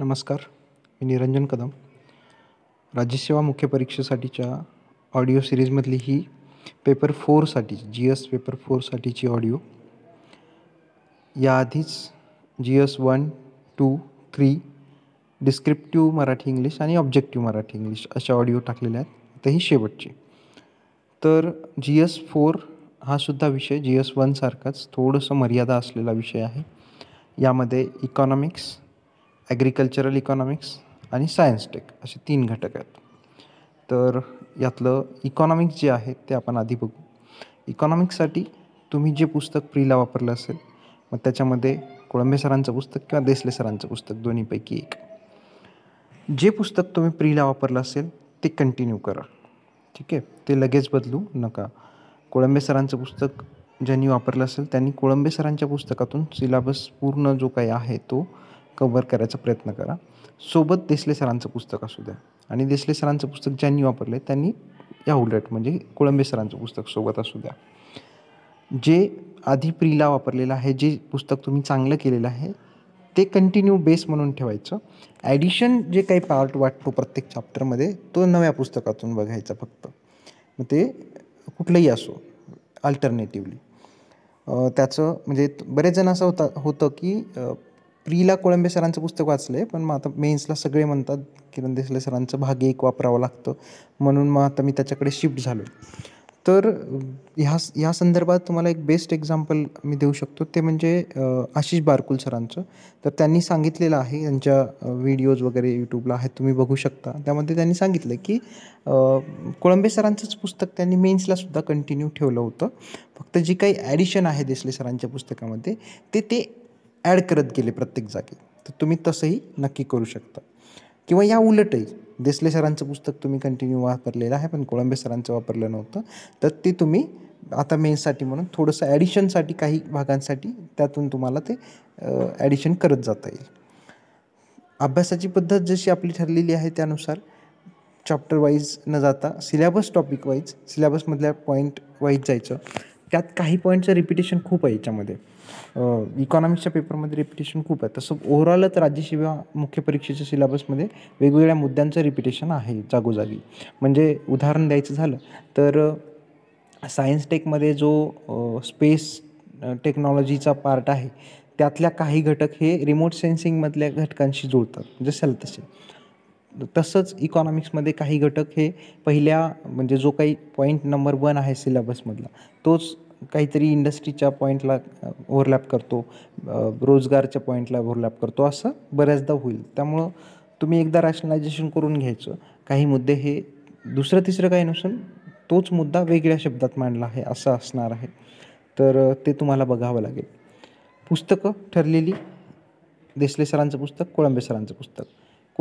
नमस्कार मी निरंजन कदम राज्यसेवा मुख्य परीक्षेसाठीच्या ऑडिओ सिरीजमधली ही पेपर फोरसाठी जी एस पेपर फोरसाठीची ऑडिओ याआधीच G S one two three descriptive Marathi English आणि ऑब्जेक्टिव्ह मराठी इंग्लिश अशा ऑडिओ टाकलेल्या आहेत तर ही शेवटची तर जी एस फोर हा सुद्धा विषय जी एस वनसारखाच थोडंसं मर्यादा असलेला विषय आहे यामध्ये इकॉनॉमिक्स ॲग्रिकल्चरल इकॉनॉमिक्स आणि सायन्स टेक असे तीन घटक आहेत तर यातलं इकॉनॉमिक्स जे आहे ते आपण आधी बघू इकॉनॉमिक्ससाठी तुम्ही जे पुस्तक प्रीला वापरलं असेल मग त्याच्यामध्ये कोळंबे सरांचं पुस्तक किंवा देसले सरांचं पुस्तक दोन्हीपैकी एक जे पुस्तक तुम्ही प्रीला वापरलं असेल ते कंटिन्यू करा ठीक आहे ते लगेच बदलू नका कोळंबे सरांचं पुस्तक ज्यांनी वापरलं असेल त्यांनी कोळंबे सरांच्या पुस्तकातून सिलेबस पूर्ण जो काही आहे तो कव्हर करायचा प्रयत्न करा सोबत देसले सरांचं पुस्तक असू द्या आणि देसले सरांचं पुस्तक ज्यांनी वापरलं आहे त्यांनी या उलट म्हणजे कोळंबे सरांचं पुस्तक सोबत असू द्या जे आधी प्रीला वापरलेलं आहे जे पुस्तक तुम्ही चांगलं केलेलं आहे ते कंटिन्यू बेस म्हणून ठेवायचं ॲडिशन जे काही पार्ट वाटतो प्रत्येक चॅप्टरमध्ये तो नव्या पुस्तकातून बघायचा फक्त मग ते कुठलंही असो अल्टरनेटिव्हली त्याचं म्हणजे बरेच जण असं होता होतं की प्रीला कोळंबे सरांचं पुस्तक वाचलं आहे पण मग आता मेन्सला सगळे म्हणतात किरण देसले सरांचं भाग एक वापरावं लागतं म्हणून मग आता मी त्याच्याकडे शिफ्ट झालो तर ह्या ह्या संदर्भात तुम्हाला एक बेस्ट एक्झाम्पल मी देऊ शकतो ते म्हणजे आशिष बारकुल सरांचं तर त्यांनी सांगितलेलं आहे त्यांच्या व्हिडिओज वगैरे यूट्यूबला आहेत तुम्ही बघू शकता त्यामध्ये त्यांनी सांगितलं की कोळंबे सरांचंच पुस्तक त्यांनी मेन्सला सुद्धा कंटिन्यू ठेवलं होतं फक्त जी काही ॲडिशन आहे देसले सरांच्या पुस्तकामध्ये ते ते ॲड करत गेले प्रत्येक जागी तर तुम्ही तसंही नक्की करू शकता किंवा या उलटही देसले सरांचं पुस्तक तुम्ही कंटिन्यू वापरलेलं आहे पण कोळंबे सरांचं वापरलं नव्हतं तर ते तुम्ही आता मेन्ससाठी म्हणून थोडंसं ॲडिशनसाठी काही भागांसाठी त्यातून तुम्हाला ते ॲडिशन करत जाता येईल अभ्यासाची पद्धत जशी आपली ठरलेली आहे त्यानुसार चॅप्टर वाईज न जाता सिलेबस टॉपिक वाईज सिलेबसमधल्या पॉईंट वाईज जायचं त्यात काही पॉईंटचं रिपिटेशन खूप आहे याच्यामध्ये इकॉनॉमिक्सच्या पेपरमध्ये रिपिटेशन खूप आहे तसं ओव्हरऑलच राज्यसेवा मुख्य परीक्षेच्या सिलेबसमध्ये वेगवेगळ्या मुद्द्यांचं रिपिटेशन आहे जागोजागी म्हणजे उदाहरण द्यायचं झालं तर सायन्स टेकमध्ये जो स्पेस टेक्नॉलॉजीचा पार्ट आहे त्यातल्या काही घटक हे रिमोट सेन्सिंगमधल्या घटकांशी जुळतात म्हणजे तसे तसंच इकॉनॉमिक्समध्ये काही घटक हे पहिल्या म्हणजे जो काही पॉईंट नंबर वन आहे सिलेबसमधला तोच काहीतरी इंडस्ट्रीच्या पॉईंटला ओव्हरलॅप करतो रोजगारच्या पॉईंटला ओव्हरलॅप करतो असं बऱ्याचदा होईल त्यामुळं तुम्ही एकदा रॅशनलायझेशन करून घ्यायचं काही मुद्दे हे दुसरं तिसरं काही नसून तोच मुद्दा वेगळ्या शब्दात मांडला आहे असं असणार आहे तर ते तुम्हाला बघावं लागेल पुस्तकं ठरलेली देसले सरांचं पुस्तक कोळंबे सरांचं पुस्तक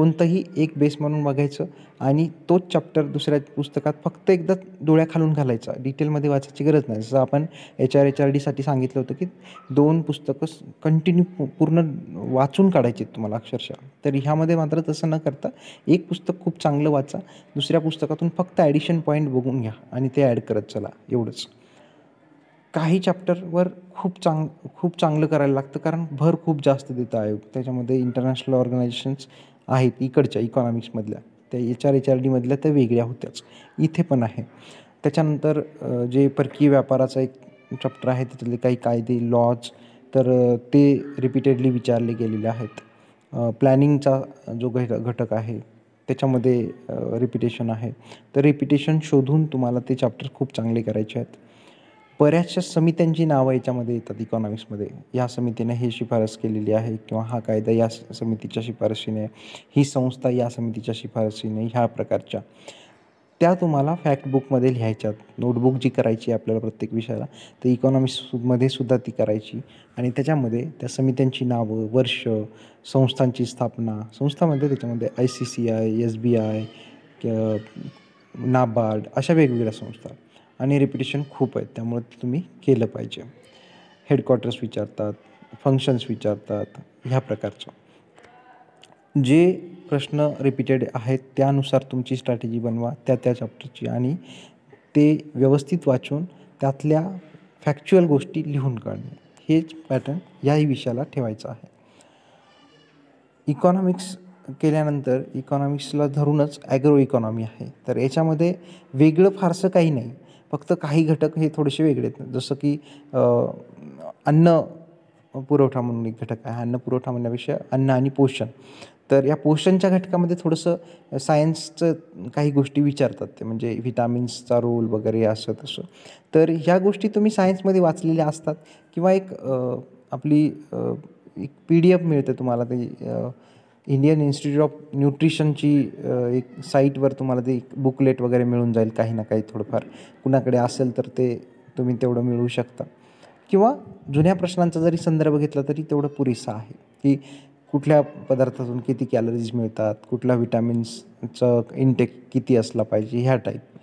कोणतंही एक बेस म्हणून बघायचं आणि तोच चॅप्टर दुसऱ्या पुस्तकात फक्त एकदा डोळ्या खालून घालायचा डिटेलमध्ये वाचायची गरज नाही जसं आपण एच आर एच आर डीसाठी सांगितलं होतं की दोन पुस्तकं कंटिन्यू पूर्ण वाचून काढायची तुम्हाला अक्षरशः तर ह्यामध्ये मात्र तसं न करता एक पुस्तक खूप चांगलं वाचा दुसऱ्या पुस्तकातून फक्त ॲडिशन पॉईंट बघून घ्या आणि ते ॲड करत चला एवढंच काही चॅप्टरवर खूप चांग खूप चांगलं करायला लागतं कारण भर खूप जास्त देतं आयोग त्याच्यामध्ये इंटरनॅशनल ऑर्गनायझेशन्स आहेत इकडच्या इकॉनॉमिक्समधल्या त्या एच आर एच आर डीमधल्या त्या वेगळ्या होत्याच इथे पण आहे त्याच्यानंतर जे परकीय व्यापाराचा एक चॅप्टर आहे त्याच्यातले काही कायदे लॉज तर ते रिपीटेडली विचारले गेलेले आहेत प्लॅनिंगचा जो घ घटक आहे त्याच्यामध्ये रिपिटेशन आहे तर रिपिटेशन शोधून तुम्हाला ते चॅप्टर खूप चांगले करायचे आहेत बऱ्याचशा समित्यांची नावं याच्यामध्ये येतात इकॉनॉमिक्समध्ये या समितीने हे शिफारस केलेली आहे किंवा हा कायदा या समितीच्या शिफारशीने ही संस्था या समितीच्या शिफारशीने ह्या प्रकारच्या त्या तुम्हाला फॅक्टबुकमध्ये लिहायच्यात नोटबुक जी करायची आपल्याला प्रत्येक विषयाला तर इकॉनॉमिक्समध्ये सुद्धा ती करायची आणि त्याच्यामध्ये त्या समित्यांची नावं वर्ष संस्थांची स्थापना संस्थामध्ये त्याच्यामध्ये I C C I S B I NABARD अशा वेगवेगळ्या संस्था आणि रिपिटेशन खूप आहेत त्यामुळे ते तुम्ही केलं पाहिजे हेडक्वार्टर्स विचारतात फंक्शन्स विचारतात ह्या प्रकारचं जे प्रश्न रिपीटेड आहेत त्यानुसार तुमची स्ट्रॅटेजी बनवा त्या त्या चॅप्टरची आणि ते व्यवस्थित वाचून त्यातल्या फॅक्च्युअल गोष्टी लिहून काढणे हेच पॅटर्न याही विषयाला ठेवायचं आहे इकॉनॉमिक्स केल्यानंतर इकॉनॉमिक्सला धरूनच ॲग्रो इकॉनॉमी आहे तर याच्यामध्ये वेगळं फारसं काही नाही फक्त काही घटक हे थोडेसे वेगळे आहेत जसं की अन्न पुरवठा म्हणून एक घटक आहे अन्न पुरवठा म्हणण्यापेक्षा अन्न आणि पोषण तर या पोषणच्या घटकामध्ये थोडंसं सायन्सचं काही गोष्टी विचारतात ते म्हणजे व्हिटॅमिन्सचा रोल वगैरे असं तसं तर ह्या गोष्टी तुम्ही सायन्समध्ये वाचलेल्या असतात किंवा एक आपली एक पी डी एफ मिळते तुम्हाला ते इंडियन इन्स्टिट्यूट ऑफ न्यूट्रिशनची एक साईटवर तुम्हाला ते बुकलेट वगैरे मिळून जाईल काही ना काही थोडंफार कुणाकडे असेल तर ते तुम्ही तेवढं मिळवू शकता किंवा जुन्या प्रश्नांचा जरी संदर्भ घेतला तरी तेवढं पुरेसा आहे की कुठल्या पदार्थातून किती कॅलरीज मिळतात कुठल्या विटॅमिन्सचं इंटेक किती असला पाहिजे ह्या टाईप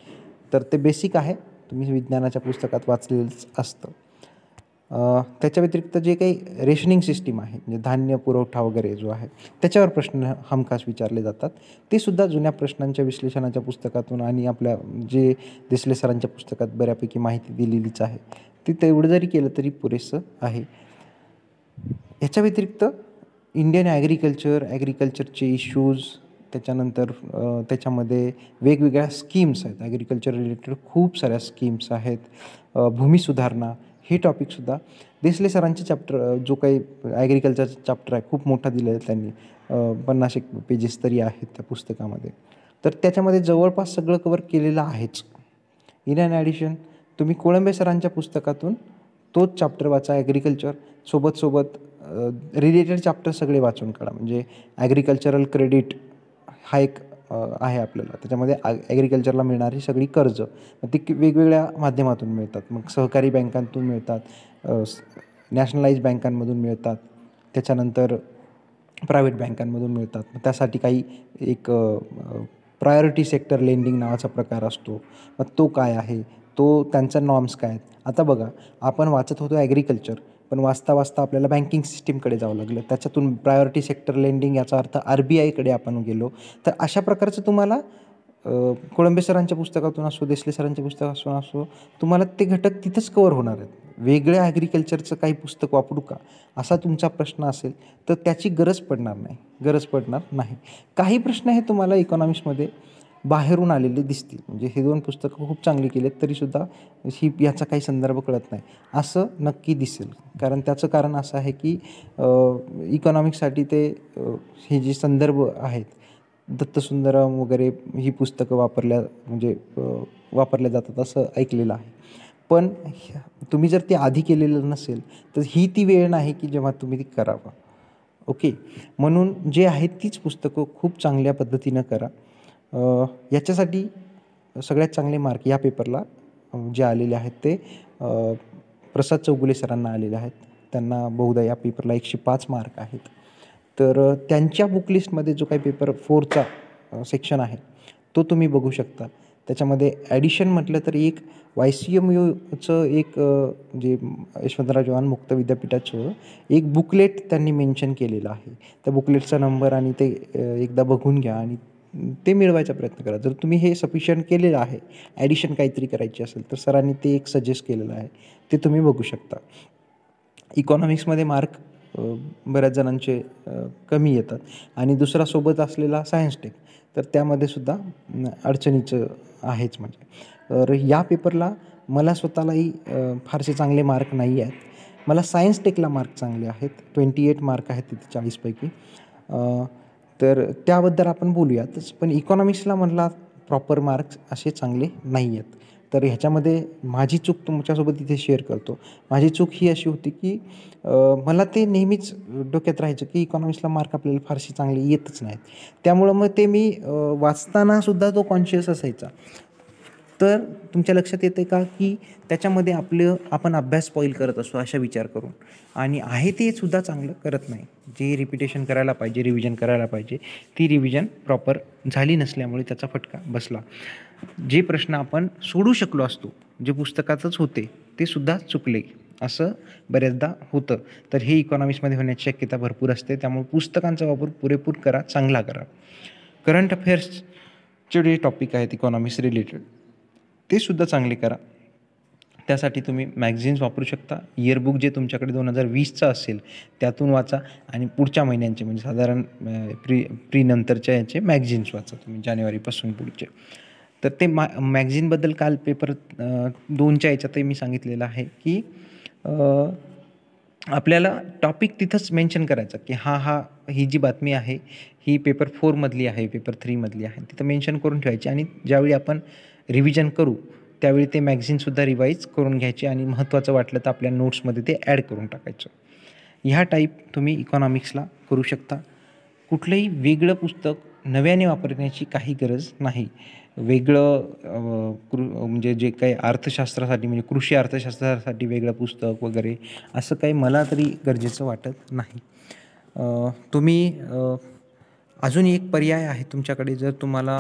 तर ते बेसिक आहे तुम्ही विज्ञानाच्या पुस्तकात वाचलेलंच असतं त्याच्या व्यतिरिक्त जे काही रेशनिंग सिस्टीम आहे म्हणजे धान्य पुरवठा वगैरे जो आहे त्याच्यावर प्रश्न हमखास विचारले जातात ते सुद्धा जुन्या प्रश्नांच्या विश्लेषणाच्या पुस्तकातून आणि आपल्या जे देसले सरांच्या पुस्तकात बऱ्यापैकी माहिती दिलेलीच आहे ते तेवढं जरी केलं तरी पुरेसं आहे याच्या व्यतिरिक्त इंडियन ॲग्रिकल्चर ॲग्रिकल्चरचे इश्यूज त्याच्यानंतर त्याच्यामध्ये वेगवेगळ्या स्कीम्स आहेत ॲग्रिकल्चर रिलेटेड खूप साऱ्या स्कीम्स आहेत भूमी सुधारणा हे टॉपिकसुद्धा देसले सरांचे चॅप्टर जो काही ॲग्रिकल्चर चॅप्टर आहे खूप मोठा दिलेला आहे त्यांनी पन्नास एक पेजेस तरी आहेत त्या पुस्तकामध्ये तर त्याच्यामध्ये जवळपास सगळं कवर केलेलं आहेच इन ॲन ॲडिशन तुम्ही कोळंबे सरांच्या पुस्तकातून तोच चॅप्टर वाचा ॲग्रिकल्चर सोबत सोबत रिलेटेड चॅप्टर सगळे वाचून काढा म्हणजे ॲग्रिकल्चरल क्रेडिट हा एक आहे आपल्याला त्याच्यामध्ये आ ॲग्रिकल्चरला मिळणारी सगळी कर्ज ती वेगवेगळ्या माध्यमातून मिळतात मग सहकारी बँकांतून मिळतात नॅशनलाइज बँकांमधून मिळतात त्याच्यानंतर प्रायव्हेट बँकांमधून मिळतात मग त्यासाठी काही एक प्रायोरिटी सेक्टर लेंडिंग नावाचा प्रकार असतो मग तो काय आहे तो त्यांचा नॉर्म्स काय आहेत आता बघा आपण वाचत होतो ॲग्रिकल्चर पण वाचता वाचता आपल्याला बँकिंग सिस्टीमकडे जावं लागलं त्याच्यातून प्रायोरिटी सेक्टर लेंडिंग याचा अर्थ आर बी आयकडे आपण गेलो तर अशा प्रकारचं तुम्हाला कोळंबे सरांच्या पुस्तकातून असो देसले सरांच्या पुस्तकातून असो तुम्हाला ते घटक तिथंच कवर होणार आहेत वेगळ्या ॲग्रिकल्चरचं काही पुस्तक वापरू का असा तुमचा प्रश्न असेल तर त्याची गरज पडणार नाही गरज पडणार नाही काही प्रश्न हे तुम्हाला इकॉनॉमिक्समध्ये बाहेरून आलेले दिसतील म्हणजे हे दोन पुस्तकं खूप चांगली केली आहेत तरीसुद्धा ही याचा काही संदर्भ कळत नाही असं नक्की दिसेल कारण त्याचं कारण असं आहे की इकॉनॉमिकसाठी ते हे जे संदर्भ आहेत दत्तसुंदरम वगैरे ही पुस्तकं वापरल्या म्हणजे वापरल्या जातात असं ऐकलेलं आहे पण तुम्ही जर ते आधी केलेलं नसेल तर ही ती वेळ नाही की जेव्हा तुम्ही ती करावं ओके म्हणून जे आहेत तीच पुस्तकं खूप चांगल्या पद्धतीनं करा याच्यासाठी सगळ्यात चांगले मार्क या पेपरला जे आलेले आहेत ते प्रसाद चौगुले सरांना आलेले आहेत त्यांना बहुधा या पेपरला एकशे पाच मार्क आहेत तर त्यांच्या बुकलिस्टमध्ये जो काही पेपर फोरचा सेक्शन आहे तो तुम्ही बघू शकता त्याच्यामध्ये ॲडिशन म्हटलं तर एक वाय सी एम यूचं एक जे यशवंतराव चव्हाण मुक्त विद्यापीठाचं एक बुकलेट त्यांनी मेन्शन केलेलं आहे त्या बुकलेटचा नंबर आणि ते एकदा बघून घ्या आणि ते मिळवायचा प्रयत्न करा जर तुम्ही हे सफिशियंट केलेलं आहे ॲडिशन काहीतरी करायची असेल तर सरांनी ते एक सजेस्ट केलेलं आहे ते तुम्ही बघू शकता इकॉनॉमिक्समध्ये मार्क बऱ्याच जणांचे कमी येतात आणि दुसरा सोबत असलेला सायन्स टेक तर त्यामध्ये सुद्धा अडचणीचं आहेच म्हणजे तर या पेपरला मला स्वतःलाही फारसे चांगले मार्क नाही आहेत मला सायन्स टेकला मार्क चांगले आहेत ट्वेंटी एट मार्क आहेत तिथे चाळीसपैकी तर त्याबद्दल आपण बोलूयातच पण इकॉनॉमिक्सला म्हणला प्रॉपर मार्क्स असे चांगले नाही आहेत तर ह्याच्यामध्ये माझी चूक तुमच्यासोबत इथे शेअर करतो माझी चूक ही अशी होती की मला ते नेहमीच डोक्यात राहायचं की इकॉनॉमिक्सला मार्क आपल्याला फारसे चांगले येतच नाहीत त्यामुळं मग ते मी वाचतानासुद्धा तो कॉन्शियस असायचा तर तुमच्या लक्षात येतं का की त्याच्यामध्ये आपलं आपण अभ्यास पॉईल करत असतो अशा विचार करून आणि आहे ते सुद्धा चांगलं करत नाही जे रिपिटेशन करायला पाहिजे रिव्हिजन करायला पाहिजे ती रिव्हिजन प्रॉपर झाली नसल्यामुळे त्याचा फटका बसला जे प्रश्न आपण सोडू शकलो असतो जे पुस्तकातच होते ते सुद्धा चुकले असं बऱ्याचदा होतं तर हे इकॉनॉमिक्समध्ये होण्याची शक्यता भरपूर असते त्यामुळे पुस्तकांचा वापर पुरेपूर करा चांगला करा करंट अफेअर्सचे जे टॉपिक आहेत इकॉनॉमिक्स रिलेटेड ते सुद्धा चांगले करा त्यासाठी तुम्ही मॅगझिन्स वापरू शकता इयरबुक जे तुमच्याकडे दोन हजार वीसचं असेल त्यातून वाचा आणि पुढच्या महिन्यांचे म्हणजे साधारण प्री प्री नंतरच्या याचे मॅगझिन्स वाचा तुम्ही जानेवारीपासून पुढचे तर ते मा मॅगझिनबद्दल काल पेपर दोनच्या याच्यातही मी सांगितलेलं आहे की आपल्याला टॉपिक तिथंच मेन्शन करायचं की हा हा ही जी बातमी आहे ही पेपर फोरमधली आहे पेपर थ्रीमधली आहे तिथं मेन्शन करून ठेवायची आणि ज्यावेळी आपण रिव्हिजन करू त्यावेळी ते मॅग्झिनसुद्धा रिवाईज करून घ्यायचे आणि महत्त्वाचं वाटलं तर आपल्या नोट्समध्ये ते ॲड करून टाकायचं ह्या टाईप तुम्ही इकॉनॉमिक्सला करू शकता कुठलंही वेगळं पुस्तक नव्याने वापरण्याची काही गरज नाही वेगळं कृ म्हणजे जे काही अर्थशास्त्रासाठी म्हणजे कृषी अर्थशास्त्रासाठी वेगळं पुस्तक वगैरे असं काही मला तरी गरजेचं वाटत नाही तुम्ही अजून एक पर्याय आहे तुमच्याकडे जर तुम्हाला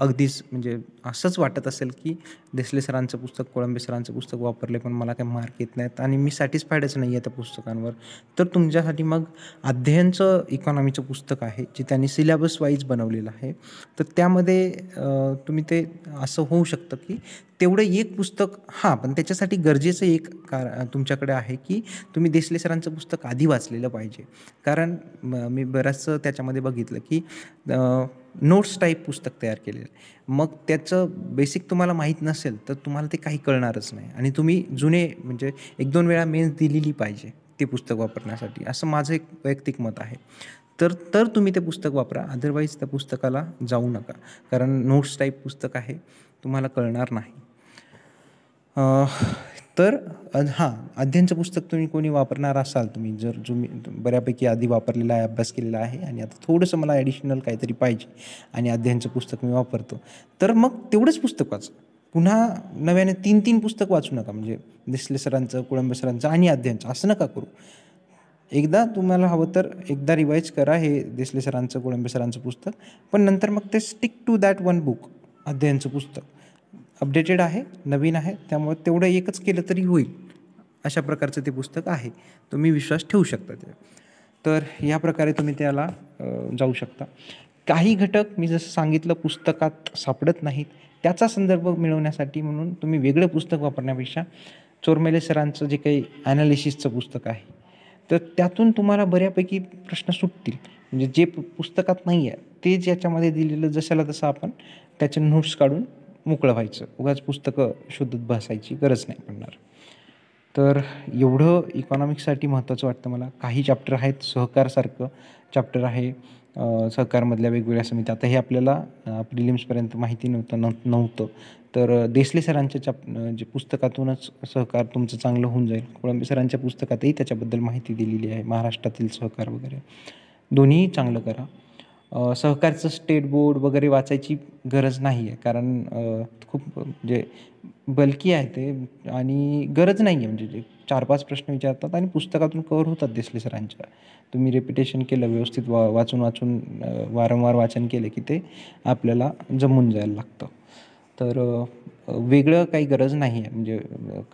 अगदीच म्हणजे असंच वाटत असेल की देसले सरांचं पुस्तक कोळंबे सरांचं पुस्तक वापरले पण मला काही मार्क येत नाहीत आणि मी सॅटिस्फाईडच नाही आहे त्या पुस्तकांवर तर तुमच्यासाठी मग अध्ययनचं इकॉनॉमीचं पुस्तक आहे जे त्यांनी सिलेबस वाईज बनवलेलं आहे तर त्यामध्ये तुम्ही ते असं होऊ शकतं की तेवढं एक पुस्तक हां पण त्याच्यासाठी गरजेचं एक कार तुमच्याकडे आहे की तुम्ही देसले सरांचं पुस्तक आधी वाचलेलं पाहिजे कारण मी बऱ्याचसं त्याच्यामध्ये बघितलं की नोट्स टाईप पुस्तक तयार केलेलं आहे मग त्याचं बेसिक तुम्हाला माहीत नसेल तर तुम्हाला ते काही कळणारच नाही आणि तुम्ही जुने म्हणजे एक दोन वेळा मेन्स दिलेली पाहिजे ते पुस्तक वापरण्यासाठी असं माझं एक वैयक्तिक मत आहे तर तर तुम्ही ते पुस्तक वापरा अदरवाईज त्या पुस्तकाला जाऊ नका कारण नोट्स टाईप पुस्तक आहे तुम्हाला कळणार नाही तर हां अध्ययनचं पुस्तक तुम्ही कोणी वापरणार असाल तुम्ही जर जो मी बऱ्यापैकी आधी वापरलेला आहे अभ्यास केलेला आहे आणि आता थोडंसं मला ॲडिशनल काहीतरी पाहिजे आणि अध्ययनचं पुस्तक मी वापरतो तर मग तेवढंच पुस्तक वाच पुन्हा नव्याने तीन तीन पुस्तक वाचू नका म्हणजे दिसले सरांचं कुळंबे सरांचं आणि अध्ययनचं असं नका करू एकदा तुम्हाला हवं तर एकदा रिवाईज करा हे देसले सरांचं कोळंबे सरांचं पुस्तक पण नंतर मग ते stick to that one book अध्ययनचं पुस्तक अपडेटेड आहे नवीन आहे त्यामुळे तेवढं एकच केलं तरी होईल अशा प्रकारचं ते पुस्तक आहे तुम्ही विश्वास ठेवू शकता ते तर या प्रकारे तुम्ही त्याला जाऊ शकता काही घटक मी जसं सांगितलं पुस्तकात सापडत नाहीत त्याचा संदर्भ मिळवण्यासाठी म्हणून तुम्ही वेगळं पुस्तक वापरण्यापेक्षा चोरमेले सरांचं जे काही ॲनालिसिसचं पुस्तक आहे तर त्यातून तुम्हाला बऱ्यापैकी प्रश्न सुटतील म्हणजे जे पुस्तकात नाही आहे ते ज्याच्यामध्ये दिलेलं जशाला तसं आपण त्याचे नोट्स काढून मोकळं व्हायचं उगाच पुस्तकं शोधत बसायची गरज नाही पडणार तर एवढं इकॉनॉमिक्ससाठी महत्त्वाचं वाटतं मला काही चॅप्टर आहेत सहकारसारखं चॅप्टर आहे सहकारमधल्या वेगवेगळ्या समित्या आता हे आपल्याला प्रिलिम्सपर्यंत माहिती नव्हतं न नव्हतं तर देसले सरांच्या चॅप जे पुस्तकातूनच सहकार तुमचं चांगलं होऊन जाईल कोळंबी सरांच्या पुस्तकातही त्याच्याबद्दल माहिती दिलेली आहे महाराष्ट्रातील सहकार वगैरे दोन्ही चांगलं करा सहकारचं स्टेट बोर्ड वगैरे वाचायची गरज नाही आहे कारण खूप म्हणजे बल्की आहे ते आणि गरज नाही आहे म्हणजे जे चार पाच प्रश्न विचारतात आणि पुस्तकातून कवर होतात दिसले सरांच्या तुम्ही रेपिटेशन केलं व्यवस्थित वा वाचून वाचून वारंवार वाचन केलं की ते आपल्याला जमून जायला लागतं तर वेगळं काही गरज नाही आहे म्हणजे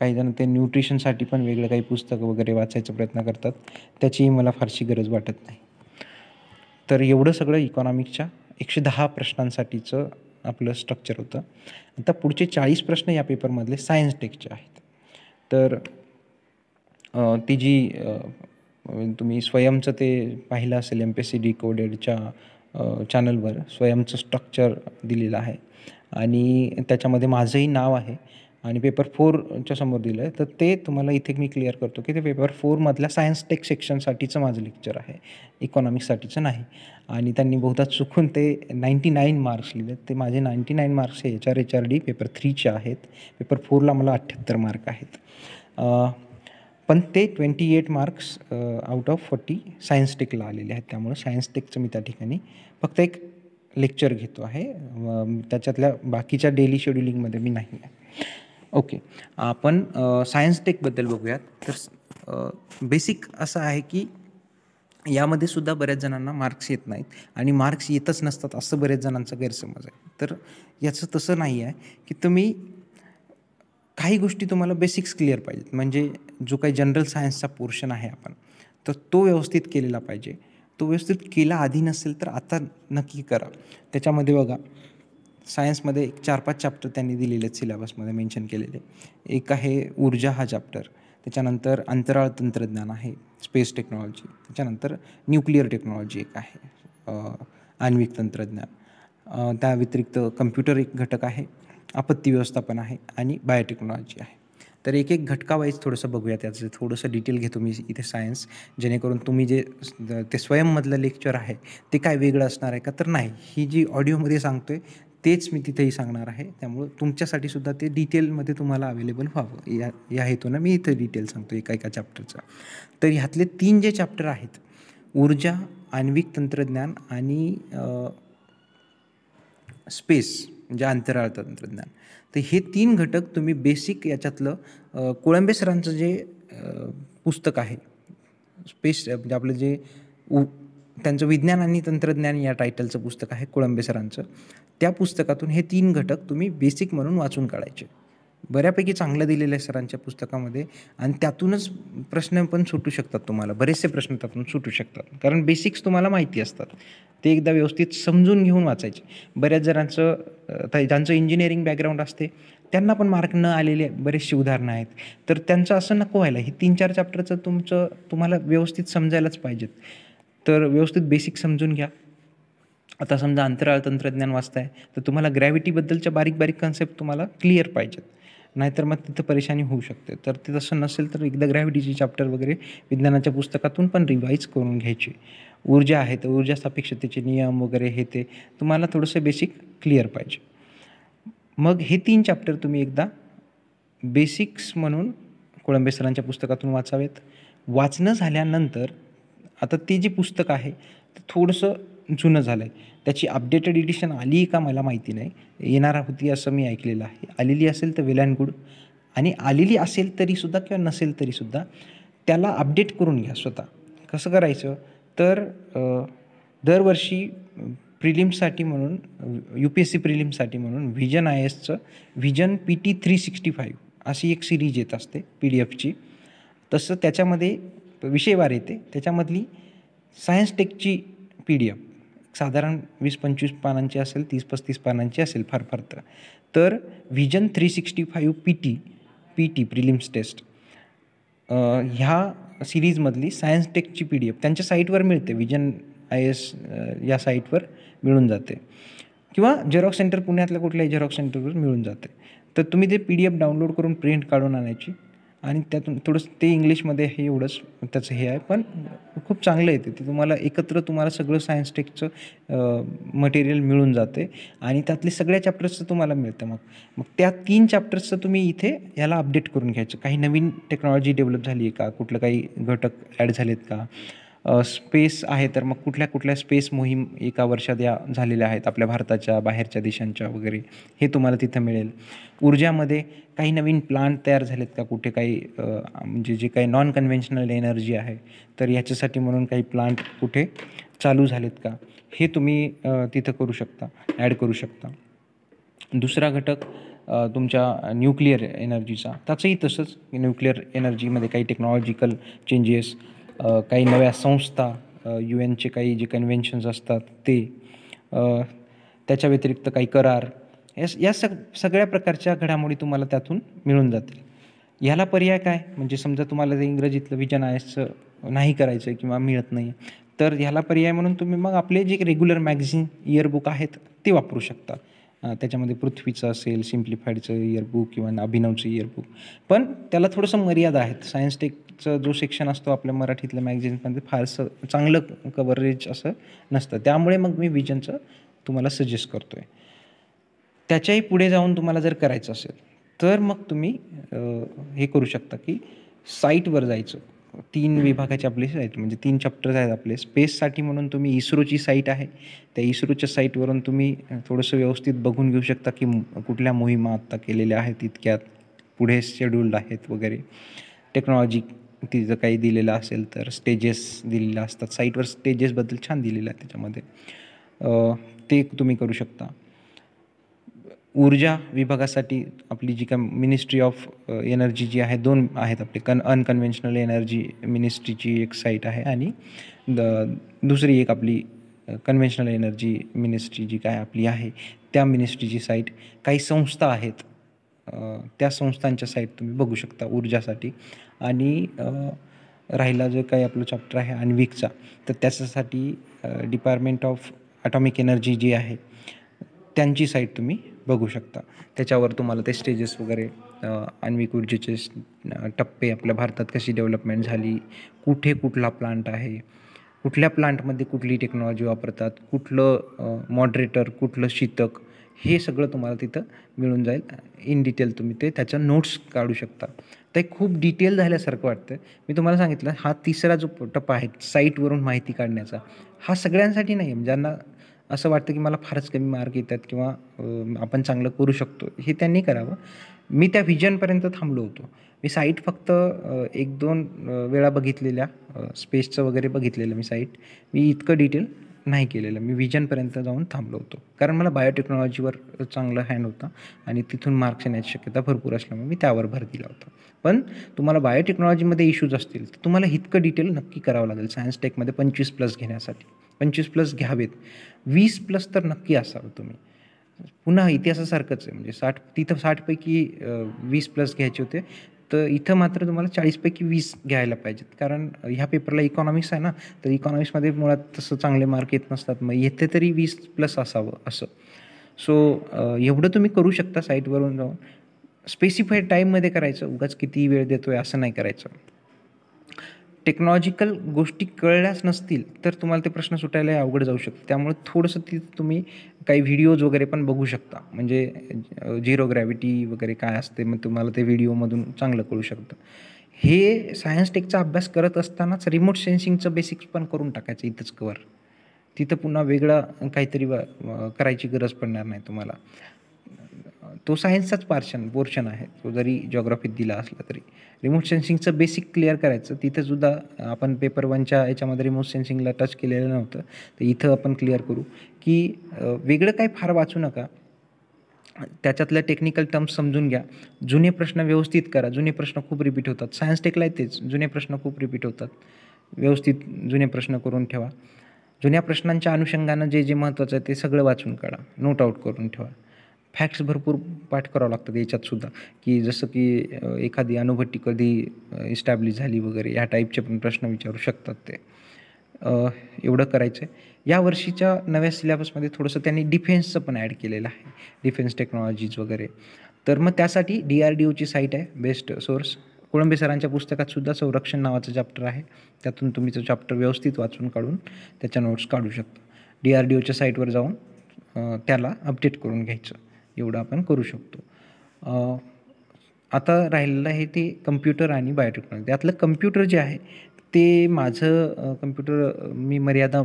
काही जण ते न्यूट्रिशनसाठी पण वेगळं काही पुस्तकं वगैरे वाचायचा प्रयत्न करतात त्याचीही मला फारशी गरज वाटत नाही तर एवढं सगळं इकॉनॉमिक्सच्या एकशे दहा प्रश्नांसाठीचं आपलं स्ट्रक्चर होतं आता पुढचे चाळीस प्रश्न या पेपरमधले सायन्स टेकचे आहेत तर ती जी तुम्ही स्वयंचं ते पाहिलं असेल एम पी सी डी कोडेडच्या चॅनलवर स्वयंचं स्ट्रक्चर दिलेलं आहे आणि त्याच्यामध्ये माझंही नाव आहे आणि पेपर फोरच्या समोर दिलं आहे तर ते तुम्हाला इथे मी क्लिअर करतो की ते पेपर फोरमधल्या सायन्स टेक सेक्शनसाठीचं माझं लेक्चर आहे इकॉनॉमिक्ससाठीचं नाही आणि त्यांनी बहुधा चुकून ते नाईंटी नाईन मार्क्स लिहिले ते माझे नाईंटी नाईन मार्क्स हे H R H R D paper थ्रीचे आहेत पेपर फोरला मला अठ्ठ्याहत्तर मार्क आहेत पण ते twenty eight marks out of forty science टेकला आलेले आहेत त्यामुळे सायन्स टेकचं मी त्या ठिकाणी फक्त एक लेक्चर घेतो आहे त्याच्यातल्या बाकीच्या डेली शेड्युलिंगमध्ये मी नाही आहे ओके आपण सायन्स टेकबद्दल बघूयात तर बेसिक असं आहे की यामध्ये सुद्धा बऱ्याच जणांना मार्क्स येत नाहीत आणि मार्क्स येतच नसतात असं बऱ्याच जणांचा गैरसमज आहे तर याचं तसं नाही आहे की तुम्ही काही गोष्टी तुम्हाला बेसिक्स क्लिअर पाहिजेत म्हणजे जो काही जनरल सायन्सचा पोर्शन आहे आपण तर तो व्यवस्थित केलेला पाहिजे तो व्यवस्थित केला आधी नसेल तर आता नक्की करा त्याच्यामध्ये बघा सायन्समध्ये एक चार पाच चॅप्टर त्यांनी दिलेले आहेत सिलेबसमध्ये मेन्शन केलेले एक आहे ऊर्जा हा चॅप्टर त्याच्यानंतर अंतराळ तंत्रज्ञान आहे स्पेस टेक्नॉलॉजी त्याच्यानंतर न्यूक्लिअर टेक्नॉलॉजी एक आहे आण्विक तंत्रज्ञान त्या व्यतिरिक्त कम्प्युटर एक घटक आहे आपत्ती व्यवस्थापन आहे आणि बायोटेक्नॉलॉजी आहे तर एक एक घटकावाईज थोडंसं बघूया त्याचं थोडंसं डिटेल घेतो मी इथे सायन्स जेणेकरून तुम्ही जे ते स्वयंमधलं लेक्चर आहे ते काय वेगळं असणार आहे का तर नाही ही जी ऑडिओमध्ये सांगतो आहे तेच मी तिथेही सांगणार आहे त्यामुळं तुमच्यासाठी सुद्धा ते डिटेलमध्ये तुम्हाला अवेलेबल व्हावं या या हेतूनं मी इथं डिटेल सांगतो एका एका चॅप्टरचा तर ह्यातले तीन जे चॅप्टर आहेत ऊर्जा आण्विक तंत्रज्ञान आणि स्पेस म्हणजे अंतराळ तंत्रज्ञान तर हे तीन घटक तुम्ही बेसिक याच्यातलं कोळंबे जे पुस्तक आहे स्पेस म्हणजे आपलं जे उ त्यांचं विज्ञान आणि तंत्रज्ञान या टायटलचं पुस्तक आहे कोळंबे सरांचं त्या पुस्तकातून हे तीन घटक तुम्ही बेसिक म्हणून वाचून काढायचे बऱ्यापैकी चांगलं दिलेलं आहे सरांच्या पुस्तकामध्ये आणि त्यातूनच प्रश्न पण सुटू शकतात तुम्हाला बरेचसे प्रश्न त्यातून सुटू शकतात कारण बेसिक्स तुम्हाला माहिती असतात ते एकदा व्यवस्थित समजून घेऊन वाचायचे बऱ्याच जणांचं ज्यांचं इंजिनिअरिंग बॅकग्राऊंड असते त्यांना पण मार्क न आलेले बरेचशी उदाहरणं आहेत तर त्यांचं असं नको व्हायला हे तीन चार चॅप्टरचं तुमचं तुम्हाला व्यवस्थित समजायलाच पाहिजेत तर व्यवस्थित बेसिक समजून घ्या आता समजा अंतराळ तंत्रज्ञान वाचताय तर तुम्हाला ग्रॅव्हिटीबद्दलच्या बारीक बारीक कन्सेप्ट तुम्हाला क्लिअर पाहिजेत नाहीतर मग तिथं परेशानी होऊ शकते तर ते तसं नसेल तर एकदा ग्रॅव्हिटीचे चॅप्टर वगैरे विज्ञानाच्या पुस्तकातून पण रिवाईज करून घ्यायची ऊर्जा आहे तर ऊर्जा सापेक्षतेचे नियम वगैरे हे ते तुम्हाला थोडंसं बेसिक क्लिअर पाहिजे मग हे तीन चॅप्टर तुम्ही एकदा बेसिक्स म्हणून कोळंबे सरांच्या पुस्तकातून वाचावेत वाचणं झाल्यानंतर आता ते जे पुस्तक आहे ते थोडंसं जुनं झालं आहे त्याची अपडेटेड एडिशन आली का मला माहिती नाही येणार होती असं मी ऐकलेलं आहे आलेली असेल तर वेल अँड गुड आणि आलेली असेल तरीसुद्धा किंवा नसेल तरीसुद्धा त्याला अपडेट करून घ्या स्वतः कसं करायचं तर दरवर्षी प्रिलिम्ससाठी म्हणून यू पी एस सी प्रिलिम्ससाठी म्हणून व्हिजन आय एसचं vision P T three sixty five अशी एक सिरीज येत असते पी डी एफची तसं त्याच्यामध्ये विषयवार येते त्याच्यामधली सायन्स टेकची पी डी एफ साधारण वीस पंचवीस पानांची असेल तीस पस्तीस पानांची असेल फार फार तर तर vision three sixty five P T P T prelims test ह्या सिरीजमधली सायन्स टेकची पी डी एफ त्यांच्या साईटवर मिळते विजन आय एस या साईटवर मिळून जाते किंवा झेरॉक्स सेंटर पुण्यातल्या कुठल्याही झेरॉक्स सेंटरवर मिळून जाते तर तुम्ही ते पी डी एफ डाउनलोड करून प्रिंट काढून आणायची आणि त्यातून थोडंसं ते इंग्लिशमध्ये हे एवढंच त्याचं हे आहे पण खूप चांगलं येते ते तुम्हाला एकत्र तुम्हाला सगळं सायन्स टेकचं मटेरियल मिळून जाते आणि त्यातले सगळ्या चॅप्टर्सचं तुम्हाला मिळतं मग मग त्या तीन चॅप्टर्सचं तुम्ही इथे याला अपडेट करून घ्यायचं काही नवीन टेक्नॉलॉजी डेव्हलप झाली आहे का कुठलं काही घटक ॲड झालेत का स्पेस आहे तर मग कुठल्या कुठल्या स्पेस मोहीम एका वर्षात या झालेल्या आहेत आपल्या भारताच्या बाहेरच्या देशांच्या वगैरे हे तुम्हाला तिथं मिळेल ऊर्जामध्ये काही नवीन प्लांट तयार झालेत का कुठे काही म्हणजे जे काही नॉन कन्व्हेन्शनल एनर्जी आहे तर याच्यासाठी म्हणून काही प्लांट कुठे चालू झालेत का हे तुम्ही तिथं करू शकता ॲड करू शकता दुसरा घटक तुमच्या न्यूक्लिअर एनर्जीचा त्याचंही तसंच न्यूक्लिअर एनर्जीमध्ये काही टेक्नॉलॉजिकल चेंजेस काही नव्या संस्था यू एनचे काही जे कन्व्हेन्शन्स असतात ते त्याच्या व्यतिरिक्त काही करार या सग सगळ्या प्रकारच्या घडामोडी तुम्हाला त्यातून मिळून जातील ह्याला पर्याय काय म्हणजे समजा तुम्हाला ते इंग्रजीतलं विजन आयचं नाही करायचं किंवा मिळत नाही तर ह्याला पर्याय म्हणून तुम्ही मग आपले जे रेग्युलर मॅगझिन इयरबुक आहेत ते वापरू शकता त्याच्यामध्ये पृथ्वीचं असेल सिम्प्लिफाईडचं इयरबुक किंवा अभिनवचं इयरबुक पण त्याला थोडंसं मर्यादा आहेत सायन्स टेक चं जो सेक्शन असतो आपल्या मराठीतल्या मॅगझिन्समध्ये फारसं चांगलं कव्हरेज असं नसतं त्यामुळे मग मी विजनचं तुम्हाला सजेस्ट करतो आहे त्याच्याही पुढे जाऊन तुम्हाला जर करायचं असेल तर मग तुम्ही हे करू शकता की साईटवर जायचं तीन विभागाचे आपले साईट म्हणजे तीन चॅप्टर्स आहेत आपले स्पेससाठी म्हणून तुम्ही इस्रोची साईट आहे त्या इस्रोच्या साईटवरून तुम्ही थोडंसं व्यवस्थित बघून घेऊ शकता की कुठल्या मोहिमा आत्ता केलेल्या आहेत इतक्यात पुढे शेड्युल्ड आहेत वगैरे टेक्नॉलॉजी तिचं काही दिलेलं असेल तर स्टेजेस दिलेल्या असतात साईटवर स्टेजेसबद्दल छान दिलेलं आहे त्याच्यामध्ये ते तुम्ही करू शकता ऊर्जा विभागासाठी आपली जी काय मिनिस्ट्री ऑफ एनर्जी जी आहे दोन आहेत आपले कन अनकन्व्हेन्शनल एनर्जी मिनिस्ट्रीची एक साईट आहे आणि द दुसरी एक आपली कन्व्हेन्शनल एनर्जी मिनिस्ट्री जी काय आपली आहे त्या मिनिस्ट्रीची साईट काही संस्था आहेत त्या संस्थांच्या साईट तुम्ही बघू शकता ऊर्जासाठी आणि राहिला जो काही आपला चॅप्टर आहे आणविकचा तर त्याच्यासाठी डिपार्टमेंट ऑफ ॲटॉमिक एनर्जी जी आहे त्यांची साईट तुम्ही बघू शकता त्याच्यावर तुम्हाला ते स्टेजेस वगैरे आण्विक ऊर्जेचे टप्पे आपल्या भारतात कशी डेव्हलपमेंट झाली कुठे कुठला प्लांट आहे कुठल्या प्लांटमध्ये कुठली टेक्नॉलॉजी वापरतात कुठलं मॉडरेटर कुठलं शीतक हे सगळं तुम्हाला तिथं मिळून जाईल इन डिटेल तुम्ही ते त्याच्या नोट्स काढू शकता ते खूप डिटेल झाल्यासारखं वाटतं मी तुम्हाला सांगितलं हा तिसरा जो टप्पा आहे साईटवरून माहिती काढण्याचा हा सगळ्यांसाठी नाही आहे म्हणजे ज्यांना असं वाटतं की मला फारच कमी मार्क येतात किंवा आपण चांगलं करू शकतो हे त्यांनी करावं मी त्या व्हिजनपर्यंत थांबलो होतो मी साईट फक्त एक दोन वेळा बघितलेल्या स्पेसचं वगैरे बघितलेलं मी साईट मी इतकं डिटेल नाही केलेलं मी विजनपर्यंत जाऊन थांबलो होतो कारण मला बायोटेक्नॉलॉजीवर चांगलं हँड होता आणि तिथून मार्क्स येण्याची शक्यता भरपूर असल्यामुळे मी त्यावर भर दिला होता पण तुम्हाला बायोटेक्नॉलॉजीमध्ये इश्यूज असतील तर तुम्हाला इतकं डिटेल नक्की करावं लागेल सायन्स टेकमध्ये पंचवीस प्लस घेण्यासाठी पंचवीस प्लस घ्यावेत वीस प्लस तर नक्की असावं तुम्ही पुन्हा इतिहासासारखंच आहे म्हणजे साठ तिथं साठपैकी वीस प्लस घ्यायचे होते तर इथं मात्र तुम्हाला चाळीसपैकी वीस घ्यायला पाहिजेत कारण ह्या पेपरला इकॉनॉमिक्स आहे ना तर इकॉनॉमिक्समध्ये मुळात तसं चांगले मार्क येत नसतात मग येथे तरी वीस प्लस असावं असं सो एवढं तुम्ही करू शकता साईटवरून जाऊन स्पेसिफाईड टाईममध्ये करायचं उगाच किती वेळ देतो आहे असं नाही करायचं टेक्नॉलॉजिकल गोष्टी कळल्याच नसतील तर तुम्हाला ते प्रश्न सुटायला अवघड जाऊ शकतं त्यामुळे थोडंसं तिथं तुम्ही काही व्हिडिओज वगैरे पण बघू शकता म्हणजे झिरो ग्रॅव्हिटी वगैरे काय असते मग तुम्हाला ते व्हिडिओमधून चांगलं कळू शकतं हे सायन्स टेकचा अभ्यास करत असतानाच रिमोट सेन्सिंगचं बेसिक्स पण करून टाकायचं इथंच कवर तिथं पुन्हा वेगळा काहीतरी करायची गरज पडणार नाही तुम्हाला तो सायन्सचाच पार्शन पोर्शन आहे तो जरी ज्योग्राफीत दिला असला तरी रिमोट सेन्सिंगचं बेसिक क्लिअर करायचं तिथंसुद्धा आपण पेपर वनच्या याच्यामध्ये रिमोट सेन्सिंगला टच केलेलं नव्हतं तर इथं आपण क्लिअर करू की वेगळं काही फार वाचू नका त्याच्यातल्या टेक्निकल टर्म्स समजून घ्या जुने प्रश्न व्यवस्थित करा जुने प्रश्न खूप रिपीट होतात सायन्स टेकला तेच जुने प्रश्न खूप रिपीट होतात व्यवस्थित जुने प्रश्न करून ठेवा जुन्या प्रश्नांच्या अनुषंगानं जे जे महत्त्वाचं आहे ते सगळं वाचून काढा नोट आऊट करून ठेवा फॅक्ट्स भरपूर पाठ करावं लागतात याच्यातसुद्धा की जसं की एखादी अनुभट्टी कधी इस्टॅब्लिश झाली वगैरे ह्या टाईपचे पण प्रश्न विचारू शकतात ते एवढं करायचं आहे यावर्षीच्या नव्या सिलेबसमध्ये थोडंसं त्यांनी डिफेन्सचं पण ॲड केलेलं आहे डिफेन्स टेक्नॉलॉजीज वगैरे तर मग त्यासाठी डी आर डी ओची साईट आहे बेस्ट सोर्स कोळंबे सरांच्या पुस्तकात सुद्धा संरक्षण नावाचं चॅप्टर आहे त्यातून तुम्ही तो चॅप्टर व्यवस्थित वाचून काढून त्याच्या नोट्स काढू शकता डी आर डी ओच्या साईटवर जाऊन त्याला अपडेट करून घ्यायचं एवढं आपण करू शकतो आता राहिलेलं आहे ते कम्प्युटर आणि बायोटेक्नॉलॉजी त्यातलं कम्प्युटर जे आहे ते माझं कम्प्युटर मी मर्यादा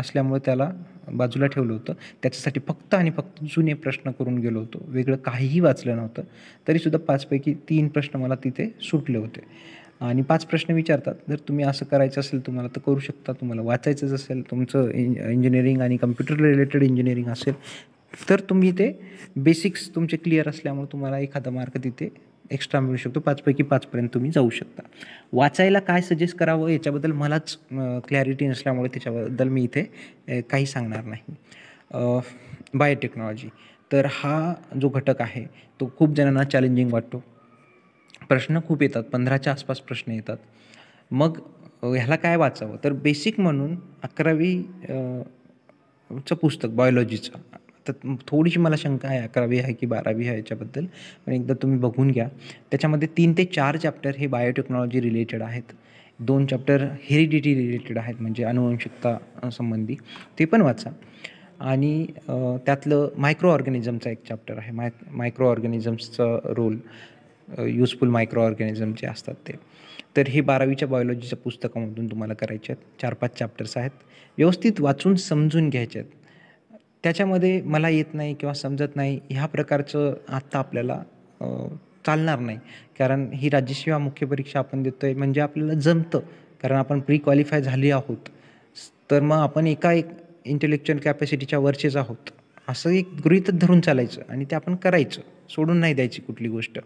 असल्यामुळे त्याला बाजूला ठेवलं होतं त्याच्यासाठी फक्त आणि फक्त जुने प्रश्न करून गेलो होतो वेगळं काहीही वाचलं नव्हतं तरीसुद्धा पाचपैकी तीन प्रश्न मला तिथे सुटले होते आणि पाच प्रश्न विचारतात जर तुम्ही असं करायचं असेल तुम्हाला तर करू शकता तुम्हाला वाचायचंच असेल तुमचं इंज इंजिनिअरिंग आणि कम्प्युटर रिलेटेड इंजिनिअरिंग असेल तर तुम्ही ते बेसिक्स तुमचे क्लिअर असल्यामुळे तुम्हाला एखादा मार्क तिथे एक्स्ट्रा मिळू शकतो पाचपैकी पाचपर्यंत तुम्ही जाऊ शकता वाचायला काय सजेस्ट करावं याच्याबद्दल मलाच क्लॅरिटी नसल्यामुळे त्याच्याबद्दल मी इथे काही सांगणार नाही बायोटेक्नॉलॉजी तर हा जो घटक आहे तो खूप जणांना चॅलेंजिंग वाटतो प्रश्न खूप येतात पंधराच्या आसपास प्रश्न येतात मग ह्याला काय वाचावं तर बेसिक म्हणून अकरावी चं पुस्तक बायोलॉजीचं तर थोडीशी मला शंका आहे अकरावी आहे की बारावी आहे याच्याबद्दल पण एकदा तुम्ही बघून घ्या त्याच्यामध्ये तीन ते चार चॅप्टर हे बायोटेक्नॉलॉजी रिलेटेड आहेत दोन चॅप्टर हेरिडिटी रिलेटेड आहेत म्हणजे अनुवंशिकता संबंधी ते पण वाचा आणि त्यातलं मायक्रो ऑर्गॅनिझमचा एक चॅप्टर आहे माय मायक्रो ऑर्गॅनिझम्सचा रोल युजफुल मायक्रो ऑर्गॅनिझम जे असतात ते तर हे बारावीच्या बायोलॉजीच्या पुस्तकामधून तुम्हाला करायचे आहेत चार पाच चॅप्टर्स आहेत व्यवस्थित वाचून समजून घ्यायचे आहेत त्याच्यामध्ये मला येत नाही किंवा समजत नाही ह्या प्रकारचं आत्ता आपल्याला चालणार नाही कारण ही राज्यसेवा मुख्य परीक्षा आपण देतो आहे म्हणजे आपल्याला जमतं कारण आपण प्री क्वालिफाय झाली आहोत तर मग आपण एका एक इंटेलेक्च्युअल कॅपॅसिटीच्या वरचेच आहोत असं एक गृहितच धरून चालायचं आणि ते आपण करायचं सोडून नाही द्यायची कुठली गोष्ट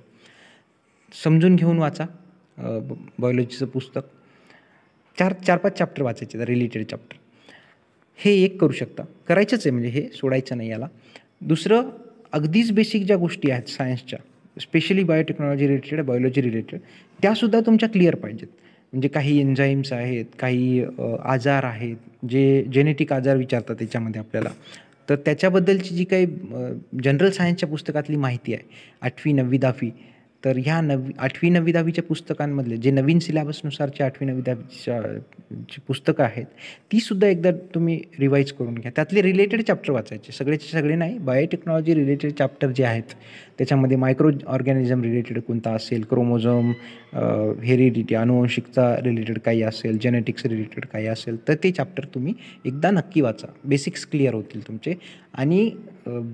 समजून घेऊन वाचा बायोलॉजीचं पुस्तक चार चार पाच चॅप्टर वाचायचे रिलेटेड चॅप्टर हे एक करू शकता करायचंच आहे म्हणजे हे सोडायचं नाही याला दुसरं अगदीच बेसिक ज्या गोष्टी आहेत सायन्सच्या specially biotechnology related biology related त्यासुद्धा तुमच्या क्लिअर पाहिजेत म्हणजे काही एन्झाईम्स आहेत काही आजार आहेत जे जेनेटिक आजार विचारतात त्याच्यामध्ये आपल्याला तर त्याच्याबद्दलची जी काही जनरल सायन्सच्या पुस्तकातली माहिती आहे आठवी नववी दहावी तर ह्या नवी आठवी नवी दहावीच्या पुस्तकांमधले जे नवीन सिलेबसनुसारचे आठवी नववी दहावीच्या जी पुस्तकं आहेत तीसुद्धा एकदा तुम्ही रिवाईज करून घ्या त्यातले रिलेटेड चॅप्टर वाचायचे सगळेचे सगळे नाही बायोटेक्नॉलॉजी रिलेटेड चॅप्टर जे आहेत त्याच्यामध्ये मायक्रो ऑर्गॅनिझम रिलेटेड कोणता असेल क्रोमोझोम हेरिडिटी अनुवंशिकता रिलेटेड काही असेल जेनेटिक्स रिलेटेड काही असेल तर ते चॅप्टर तुम्ही एकदा नक्की वाचा बेसिक्स क्लिअर होतील तुमचे आणि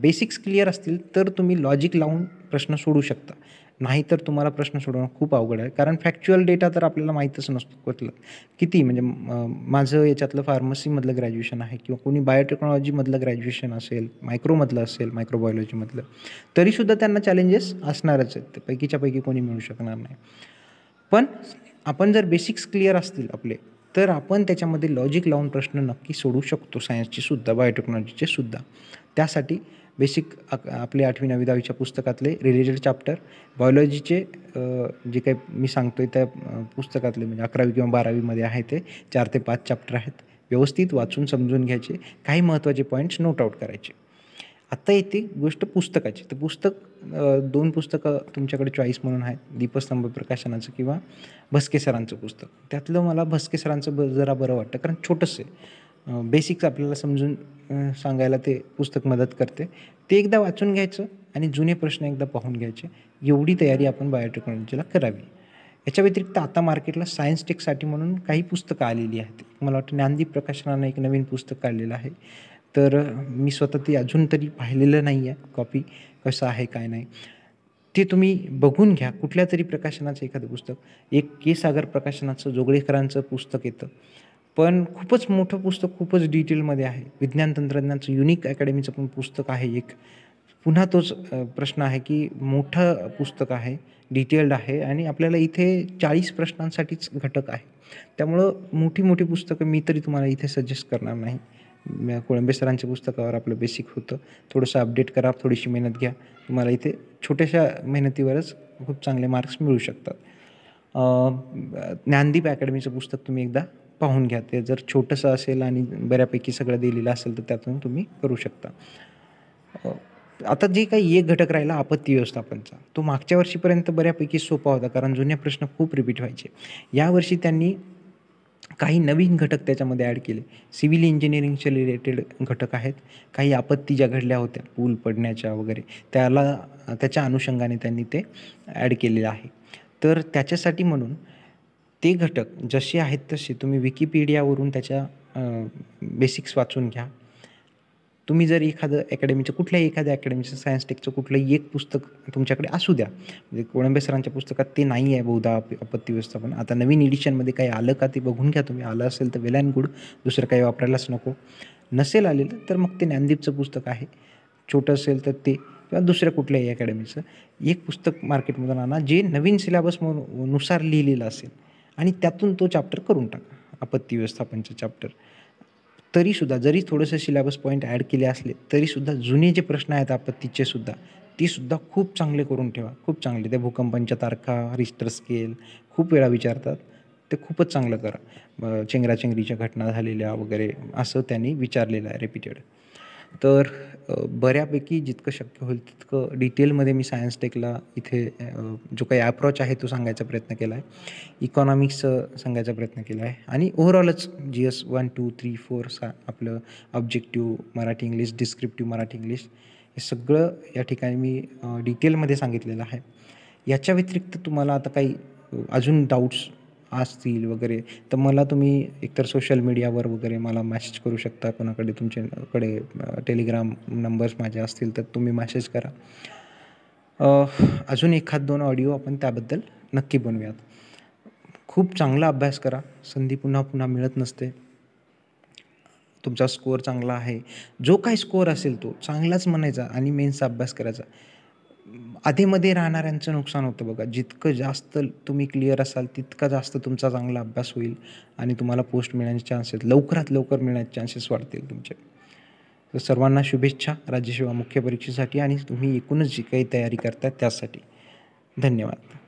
बेसिक्स क्लिअर असतील तर तुम्ही लॉजिक लावून प्रश्न सोडू शकता नाही तर तुम्हाला प्रश्न सोडवणं खूप अवघड आहे कारण फॅक्च्युअल डेटा तर आपल्याला माहीतच नसतो कुठलं किती म्हणजे माझं याच्यातलं फार्मसीमधलं ग्रॅज्युएशन आहे किंवा कोणी बायोटेक्नॉलॉजीमधलं ग्रॅज्युएशन असेल मायक्रोमधलं असेल मायक्रोबायोलॉजीमधलं तरीसुद्धा त्यांना चॅलेंजेस असणारच आहेत पैकीच्यापैकी कोणी मिळू शकणार नाही पण आपण जर बेसिक्स क्लिअर असतील आपले तर आपण त्याच्यामध्ये लॉजिक लावून प्रश्न नक्की सोडू शकतो सायन्सचे सुद्धा बायोटेक्नॉलॉजीचे सुद्धा त्यासाठी बेसिक आपले आठवी नवी दहावीच्या पुस्तकातले रिलेटेड चॅप्टर बायोलॉजीचे जे काही मी सांगतो आहे त्या पुस्तकातले म्हणजे अकरावी किंवा बारावीमध्ये आहे ते चार ते पाच चॅप्टर आहेत व्यवस्थित वाचून समजून घ्यायचे काही महत्त्वाचे पॉईंट्स नोट आऊट करायचे आत्ता येते गोष्ट पुस्तकाची तर पुस्तक दोन पुस्तकं तुमच्याकडे चॉईस म्हणून आहेत दीपस्तंभ प्रकाशनाचं किंवा भस्के सरांचं पुस्तक त्यातलं मला भस्के सरांचं ब जरा बरं वाटतं कारण छोटंसं आहे बेसिक्स आपल्याला समजून सांगायला ते पुस्तक मदत करते ते एकदा वाचून घ्यायचं आणि जुने प्रश्न एकदा पाहून घ्यायचे एवढी तयारी आपण बायोटेक्नॉलॉजीला करावी याच्या व्यतिरिक्त आता मार्केटला सायन्स टेकसाठी म्हणून काही पुस्तकं आलेली आहेत मला वाटतं ज्ञानदीप प्रकाशनानं एक नवीन पुस्तक काढलेलं आहे तर मी स्वतः ते अजून तरी पाहिलेलं नाही आहे कॉपी कसं आहे काय नाही ते तुम्ही बघून घ्या कुठल्या तरी प्रकाशनाचं एखादं पुस्तक एक के सागर प्रकाशनाचं जोगळेकरांचं पुस्तक येतं पण खूपच मोठं पुस्तक खूपच डिटेलमध्ये आहे विज्ञान तंत्रज्ञानाचं युनिक अकॅडमीचं पण पुस्तक आहे एक पुन्हा तोच प्रश्न आहे की मोठं पुस्तक आहे डिटेल्ड आहे आणि आपल्याला इथे चाळीस प्रश्नांसाठीच घटक आहे त्यामुळं मोठी मोठी पुस्तकं मी तरी तुम्हाला इथे सजेस्ट करणार नाही कोळंबे सरांच्या पुस्तकावर आपलं बेसिक होतं थोडंसं अपडेट करा थोडीशी मेहनत घ्या तुम्हाला इथे छोट्याशा मेहनतीवरच खूप चांगले मार्क्स मिळू शकतात ज्ञानदीप अकॅडमीचं पुस्तक तुम्ही एकदा पाहून घ्या ते जर छोटंसं असेल आणि बऱ्यापैकी सगळं दिलेलं असेल तर त्यातून तुम्ही करू शकता आता जे काही एक घटक राहिला आपत्ती व्यवस्थापनचा तो मागच्या वर्षीपर्यंत बऱ्यापैकी सोपा होता कारण जुने प्रश्न खूप रिपीट व्हायचे यावर्षी त्यांनी काही नवीन घटक त्याच्यामध्ये ॲड केले सिव्हिल इंजिनिअरिंगचे रिलेटेड घटक आहेत काही आपत्ती ज्या घडल्या होत्या पूल पडण्याच्या वगैरे त्याला त्याच्या अनुषंगाने त्यांनी ते ॲड केलेलं आहे तर त्याच्यासाठी म्हणून ते घटक जसे आहेत तसे तुम्ही विकिपीडियावरून त्याच्या बेसिक्स वाचून घ्या तुम्ही जर एखादं अकॅडमीचं कुठल्याही एखाद्या अकॅडमीचं सायन्स टेकचं कुठलंही एक पुस्तक तुमच्याकडे असू द्या म्हणजे कोळंबे सरांच्या पुस्तकात ते नाही आहे बहुधा आपत्ती व्यवस्थापन आता नवीन एडिशनमध्ये काही आलं का ते बघून घ्या तुम्ही आलं असेल तर वेल अँड गुड दुसरं काही वापरायलाच नको नसेल आलेलं तर मग ते ज्ञानदीपचं पुस्तक आहे छोटं असेल तर ते किंवा दुसऱ्या कुठल्याही अकॅडमीचं एक पुस्तक मार्केटमधून आणा जे नवीन नुसार लिहिलेलं असेल आणि त्यातून तो चॅप्टर करून टाका आपत्ती व्यवस्थापनचं चॅप्टर तरीसुद्धा जरी थोडंसं सिलेबस पॉईंट ॲड केले असले तरीसुद्धा जुने जे प्रश्न आहेत आपत्तीचे सुद्धा तेसुद्धा खूप चांगले करून ठेवा खूप चांगले त्या भूकंपांच्या तारखा रिस्टर स्केल खूप वेळा विचारतात ते खूपच चांगलं करा चेंगराचेंगरीच्या घटना झालेल्या वगैरे असं त्यांनी विचारलेलं आहे रिपीटेड तर बऱ्यापैकी जितकं शक्य होईल तितकं डिटेलमध्ये मी सायन्स टेकला इथे जो काही ॲप्रोच आहे तो सांगायचा प्रयत्न केला आहे इकॉनॉमिक्सचं सांगायचा प्रयत्न केला आहे आणि ओव्हरऑलच G S one two three four सा आपलं objective Marathi English descriptive Marathi English हे सगळं या ठिकाणी मी डिटेलमध्ये सांगितलेलं आहे याच्या व्यतिरिक्त तुम्हाला आता काही अजून डाऊट्स असतील वगैरे तर मला तुम्ही एकतर सोशल मीडियावर वगैरे मला मॅसेज करू शकता कोणाकडे तुमच्याकडे टेलिग्राम नंबर्स माझे असतील तर तुम्ही मॅसेज करा अजून एखाद दोन ऑडिओ आपण त्याबद्दल नक्की बनवूयात खूप चांगला अभ्यास करा संधी पुन्हा पुन्हा मिळत नसते तुमचा स्कोअर चांगला आहे जो काही स्कोअर असेल तो चांगलाच म्हणायचा आणि मेन्सचा अभ्यास करायचा आधीमध्ये राहणाऱ्यांचं नुकसान होतं बघा जितकं जास्त तुम्ही क्लिअर असाल तितका जास्त तुमचा चांगला अभ्यास होईल आणि तुम्हाला पोस्ट मिळण्याचे चान्सेस लवकरात लवकर मिळण्याचे चान्सेस वाढतील तुमचे तर सर्वांना शुभेच्छा राज्यसेवा मुख्य परीक्षेसाठी आणि तुम्ही एकूणच जी काही तयारी करता त्यासाठी धन्यवाद